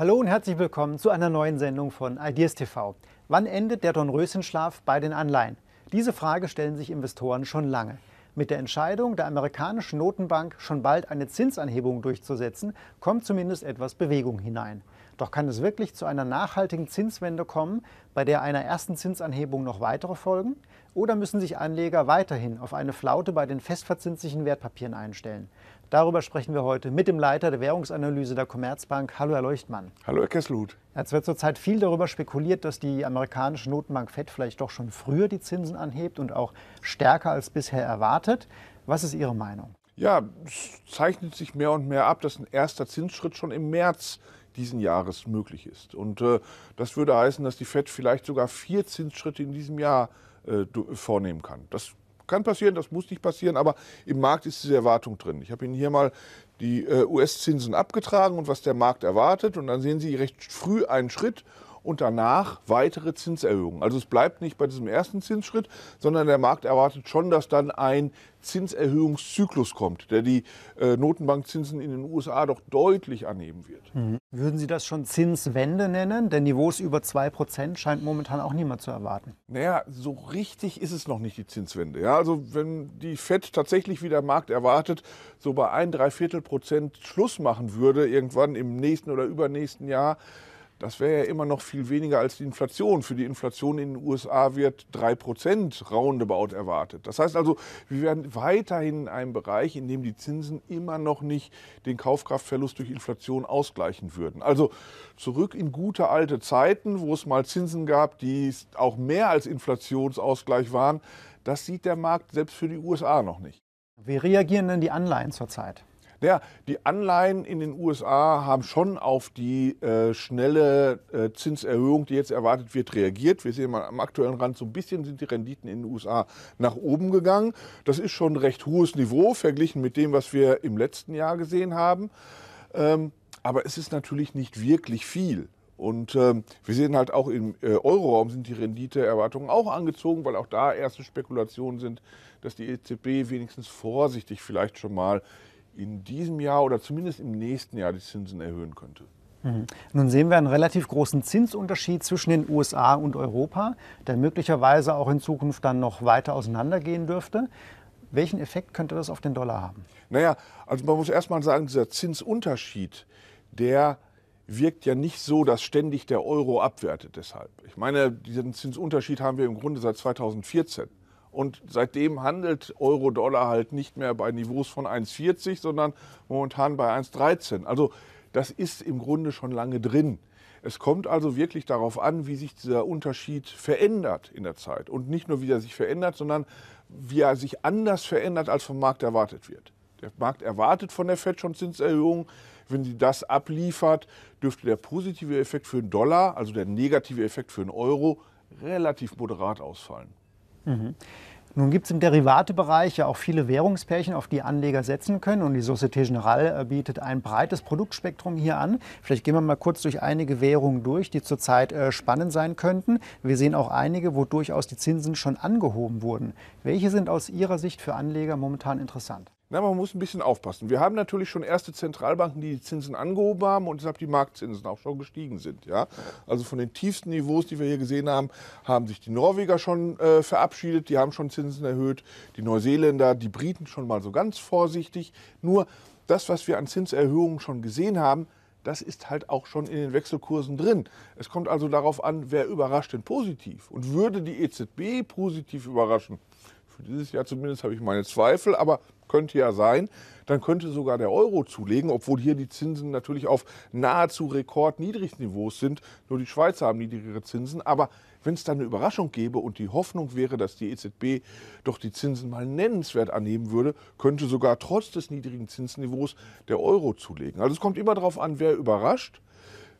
Hallo und herzlich willkommen zu einer neuen Sendung von Ideas TV. Wann endet der Dornröschenschlaf bei den Anleihen? Diese Frage stellen sich Investoren schon lange. Mit der Entscheidung der amerikanischen Notenbank, schon bald eine Zinsanhebung durchzusetzen, kommt zumindest etwas Bewegung hinein. Doch kann es wirklich zu einer nachhaltigen Zinswende kommen, bei der einer ersten Zinsanhebung noch weitere folgen? Oder müssen sich Anleger weiterhin auf eine Flaute bei den festverzinslichen Wertpapieren einstellen? Darüber sprechen wir heute mit dem Leiter der Währungsanalyse der Commerzbank. Hallo, Herr Leuchtmann. Hallo, Herr Kesslut. Es wird zurzeit viel darüber spekuliert, dass die amerikanische Notenbank FED vielleicht doch schon früher die Zinsen anhebt und auch stärker als bisher erwartet. Was ist Ihre Meinung? Ja, es zeichnet sich mehr und mehr ab, dass ein erster Zinsschritt schon im März äh, diesen Jahres möglich ist. Und äh, das würde heißen, dass die Fed vielleicht sogar vier Zinsschritte in diesem Jahr äh, vornehmen kann. Das kann passieren, das muss nicht passieren, aber im Markt ist diese Erwartung drin. Ich habe Ihnen hier mal die äh, US-Zinsen abgetragen und was der Markt erwartet. Und dann sehen Sie recht früh einen Schritt und danach weitere Zinserhöhungen. Also es bleibt nicht bei diesem ersten Zinsschritt, sondern der Markt erwartet schon, dass dann ein Zinserhöhungszyklus kommt, der die äh, Notenbankzinsen in den USA doch deutlich anheben wird. Mhm. Würden Sie das schon Zinswende nennen? Denn Niveaus über 2% scheint momentan auch niemand zu erwarten. Naja, so richtig ist es noch nicht die Zinswende. Ja, also wenn die FED tatsächlich, wie der Markt erwartet, so bei ein, drei Viertel Prozent Schluss machen würde, irgendwann im nächsten oder übernächsten Jahr, das wäre ja immer noch viel weniger als die Inflation. Für die Inflation in den USA wird 3% roundabout erwartet. Das heißt also, wir werden weiterhin in einem Bereich, in dem die Zinsen immer noch nicht den Kaufkraftverlust durch Inflation ausgleichen würden. Also zurück in gute alte Zeiten, wo es mal Zinsen gab, die auch mehr als Inflationsausgleich waren, das sieht der Markt selbst für die USA noch nicht. Wie reagieren denn die Anleihen zurzeit? Naja, die Anleihen in den USA haben schon auf die äh, schnelle äh, Zinserhöhung, die jetzt erwartet wird, reagiert. Wir sehen mal am aktuellen Rand, so ein bisschen sind die Renditen in den USA nach oben gegangen. Das ist schon ein recht hohes Niveau verglichen mit dem, was wir im letzten Jahr gesehen haben. Ähm, aber es ist natürlich nicht wirklich viel. Und ähm, wir sehen halt auch im äh, Euroraum sind die Renditeerwartungen auch angezogen, weil auch da erste Spekulationen sind, dass die EZB wenigstens vorsichtig vielleicht schon mal in diesem Jahr oder zumindest im nächsten Jahr die Zinsen erhöhen könnte. Mhm. Nun sehen wir einen relativ großen Zinsunterschied zwischen den USA und Europa, der möglicherweise auch in Zukunft dann noch weiter auseinandergehen dürfte. Welchen Effekt könnte das auf den Dollar haben? Naja, also man muss erstmal sagen, dieser Zinsunterschied, der wirkt ja nicht so, dass ständig der Euro abwertet deshalb. Ich meine, diesen Zinsunterschied haben wir im Grunde seit 2014. Und seitdem handelt Euro-Dollar halt nicht mehr bei Niveaus von 1,40, sondern momentan bei 1,13. Also das ist im Grunde schon lange drin. Es kommt also wirklich darauf an, wie sich dieser Unterschied verändert in der Zeit. Und nicht nur, wie er sich verändert, sondern wie er sich anders verändert, als vom Markt erwartet wird. Der Markt erwartet von der Fed schon Zinserhöhungen. Wenn sie das abliefert, dürfte der positive Effekt für den Dollar, also der negative Effekt für den Euro, relativ moderat ausfallen. Mhm. Nun gibt es im Derivatebereich ja auch viele Währungspärchen, auf die Anleger setzen können. Und die Société Générale äh, bietet ein breites Produktspektrum hier an. Vielleicht gehen wir mal kurz durch einige Währungen durch, die zurzeit äh, spannend sein könnten. Wir sehen auch einige, wo durchaus die Zinsen schon angehoben wurden. Welche sind aus Ihrer Sicht für Anleger momentan interessant? Na, man muss ein bisschen aufpassen. Wir haben natürlich schon erste Zentralbanken, die die Zinsen angehoben haben und deshalb die Marktzinsen auch schon gestiegen sind. Ja? Also von den tiefsten Niveaus, die wir hier gesehen haben, haben sich die Norweger schon äh, verabschiedet, die haben schon Zinsen erhöht, die Neuseeländer, die Briten schon mal so ganz vorsichtig. Nur das, was wir an Zinserhöhungen schon gesehen haben, das ist halt auch schon in den Wechselkursen drin. Es kommt also darauf an, wer überrascht denn positiv. Und würde die EZB positiv überraschen, für dieses Jahr zumindest habe ich meine Zweifel, aber könnte ja sein, dann könnte sogar der Euro zulegen, obwohl hier die Zinsen natürlich auf nahezu Rekordniedrigniveaus sind. Nur die Schweizer haben niedrigere Zinsen. Aber wenn es dann eine Überraschung gäbe und die Hoffnung wäre, dass die EZB doch die Zinsen mal nennenswert annehmen würde, könnte sogar trotz des niedrigen Zinsniveaus der Euro zulegen. Also es kommt immer darauf an, wer überrascht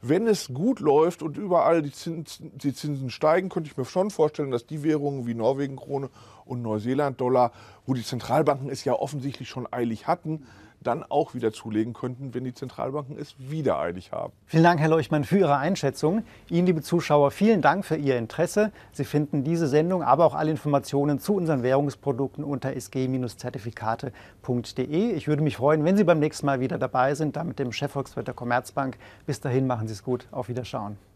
wenn es gut läuft und überall die Zinsen, die Zinsen, steigen, könnte ich mir schon vorstellen, dass die Währungen wie Norwegen Krone und Neuseeland Dollar, wo die Zentralbanken es ja offensichtlich schon eilig hatten, dann auch wieder zulegen könnten, wenn die Zentralbanken es wieder eilig haben. Vielen Dank, Herr Leuchmann, für Ihre Einschätzung. Ihnen, liebe Zuschauer, vielen Dank für Ihr Interesse. Sie finden diese Sendung, aber auch alle Informationen zu unseren Währungsprodukten unter sg-zertifikate.de. Ich würde mich freuen, wenn Sie beim nächsten Mal wieder dabei sind, da mit dem Chefvolkswirt der Commerzbank. Bis dahin machen Sie es gut. Auf Wiederschauen.